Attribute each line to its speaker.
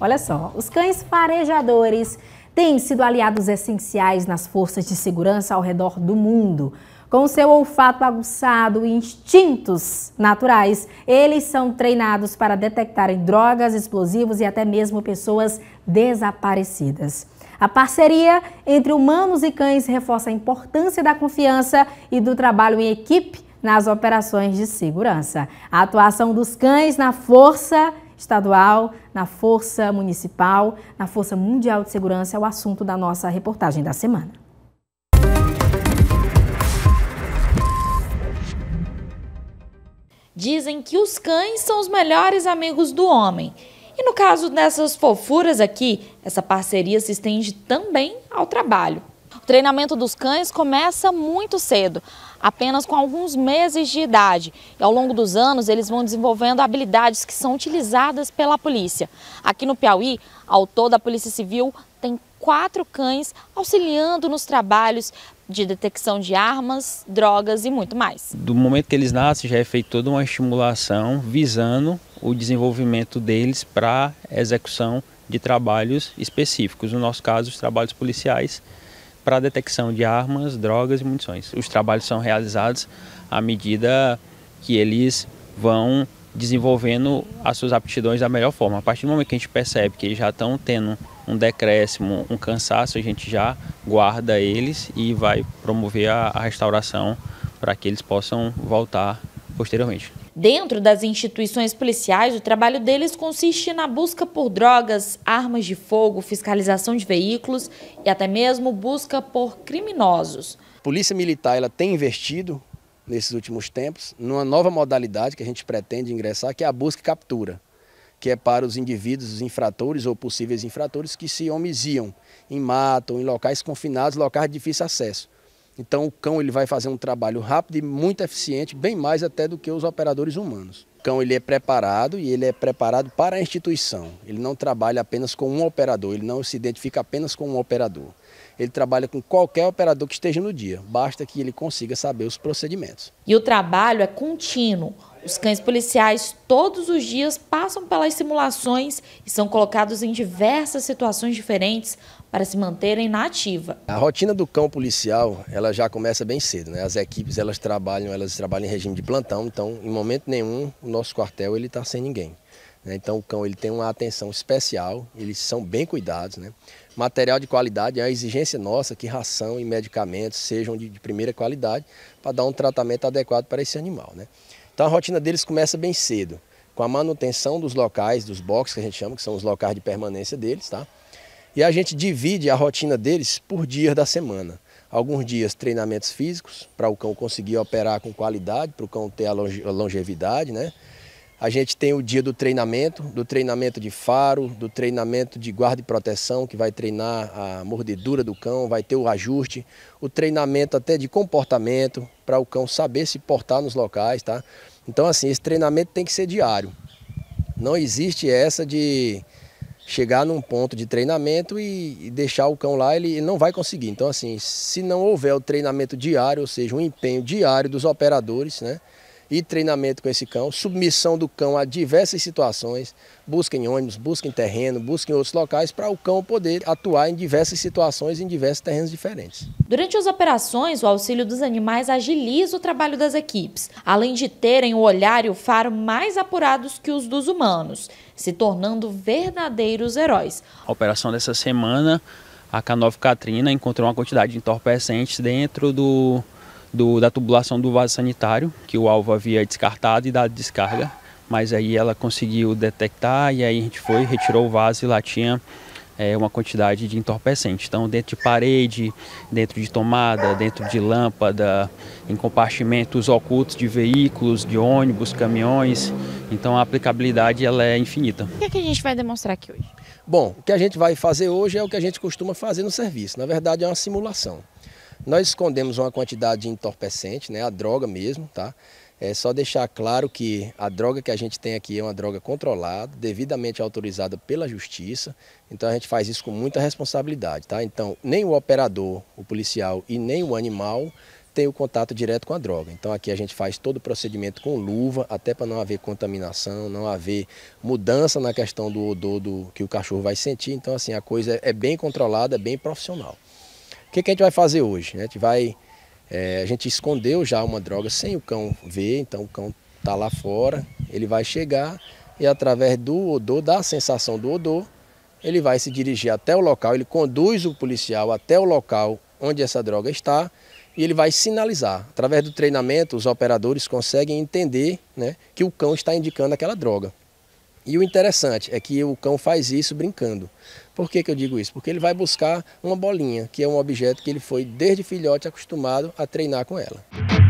Speaker 1: Olha só, os cães farejadores têm sido aliados essenciais nas forças de segurança ao redor do mundo. Com seu olfato aguçado e instintos naturais, eles são treinados para detectarem drogas, explosivos e até mesmo pessoas desaparecidas. A parceria entre humanos e cães reforça a importância da confiança e do trabalho em equipe nas operações de segurança. A atuação dos cães na força estadual, na Força Municipal, na Força Mundial de Segurança, é o assunto da nossa reportagem da semana. Dizem que os cães são os melhores amigos do homem. E no caso dessas fofuras aqui, essa parceria se estende também ao trabalho. O treinamento dos cães começa muito cedo apenas com alguns meses de idade. E ao longo dos anos, eles vão desenvolvendo habilidades que são utilizadas pela polícia. Aqui no Piauí, ao todo, a Polícia Civil tem quatro cães auxiliando nos trabalhos de detecção de armas, drogas e muito mais.
Speaker 2: Do momento que eles nascem, já é feita toda uma estimulação visando o desenvolvimento deles para execução de trabalhos específicos, no nosso caso, os trabalhos policiais para a detecção de armas, drogas e munições. Os trabalhos são realizados à medida que eles vão desenvolvendo as suas aptidões da melhor forma. A partir do momento que a gente percebe que eles já estão tendo um decréscimo, um cansaço, a gente já guarda eles e vai promover a, a restauração para que eles possam voltar posteriormente.
Speaker 1: Dentro das instituições policiais, o trabalho deles consiste na busca por drogas, armas de fogo, fiscalização de veículos e até mesmo busca por criminosos.
Speaker 3: A Polícia Militar ela tem investido nesses últimos tempos numa nova modalidade que a gente pretende ingressar, que é a busca e captura, que é para os indivíduos, os infratores ou possíveis infratores que se homiziam em mato, em locais confinados, locais de difícil acesso. Então o cão ele vai fazer um trabalho rápido e muito eficiente, bem mais até do que os operadores humanos. O cão ele é preparado e ele é preparado para a instituição. Ele não trabalha apenas com um operador, ele não se identifica apenas com um operador. Ele trabalha com qualquer operador que esteja no dia, basta que ele consiga saber os procedimentos.
Speaker 1: E o trabalho é contínuo. Os cães policiais todos os dias passam pelas simulações e são colocados em diversas situações diferentes para se manterem na ativa.
Speaker 3: A rotina do cão policial, ela já começa bem cedo, né? As equipes, elas trabalham, elas trabalham em regime de plantão, então em momento nenhum o nosso quartel ele está sem ninguém. Né? Então o cão ele tem uma atenção especial, eles são bem cuidados. Né? Material de qualidade é a exigência nossa que ração e medicamentos sejam de, de primeira qualidade para dar um tratamento adequado para esse animal. Né? Então a rotina deles começa bem cedo, com a manutenção dos locais, dos boxes que a gente chama, que são os locais de permanência deles, tá? E a gente divide a rotina deles por dias da semana. Alguns dias treinamentos físicos, para o cão conseguir operar com qualidade, para o cão ter a longevidade, né? A gente tem o dia do treinamento, do treinamento de faro, do treinamento de guarda e proteção, que vai treinar a mordedura do cão, vai ter o ajuste, o treinamento até de comportamento, para o cão saber se portar nos locais, tá? Então, assim, esse treinamento tem que ser diário. Não existe essa de chegar num ponto de treinamento e, deixar o cão lá, ele não vai conseguir. Então, assim, se não houver o treinamento diário, ou seja, um empenho diário dos operadores, né? e treinamento com esse cão, submissão do cão a diversas situações, busca em ônibus, busca em terreno, busca em outros locais para o cão poder atuar em diversas situações em diversos terrenos diferentes.
Speaker 1: Durante as operações, o auxílio dos animais agiliza o trabalho das equipes, além de terem o olhar e o faro mais apurados que os dos humanos, se tornando verdadeiros heróis.
Speaker 2: A operação dessa semana, a K9 Catrina encontrou uma quantidade de entorpecentes dentro do do, da tubulação do vaso sanitário, que o alvo havia descartado e dado descarga, mas aí ela conseguiu detectar e aí a gente foi, retirou o vaso e lá tinha é, uma quantidade de entorpecente. Então, dentro de parede, dentro de tomada, dentro de lâmpada, em compartimentos ocultos de veículos, de ônibus, caminhões. Então, a aplicabilidade ela é infinita. O
Speaker 1: que, é que a gente vai demonstrar aqui hoje?
Speaker 2: Bom, o
Speaker 3: que a gente vai fazer hoje é o que a gente costuma fazer no serviço. Na verdade, é uma simulação. Nós escondemos uma quantidade de entorpecente, né, a droga mesmo, tá? É só deixar claro que a droga que a gente tem aqui é uma droga controlada, devidamente autorizada pela justiça. Então a gente faz isso com muita responsabilidade, tá? Então nem o operador, o policial e nem o animal tem o contato direto com a droga. Então aqui a gente faz todo o procedimento com luva, até para não haver contaminação, não haver mudança na questão do odor do que o cachorro vai sentir. Então assim, a coisa é bem controlada, é bem profissional que, que a gente vai fazer hoje? Né? A gente vai. É, a gente escondeu já uma droga sem o cão ver, então o cão está lá fora, ele vai chegar e através do odor, da sensação do odor, ele vai se dirigir até o local, ele conduz o policial até o local onde essa droga está e ele vai sinalizar. Através do treinamento, os operadores conseguem entender né, que o cão está indicando aquela droga. E o interessante é que o cão faz isso brincando. Por que, que eu digo isso? Porque ele vai buscar uma bolinha, que é um objeto que ele foi desde filhote acostumado a treinar com ela.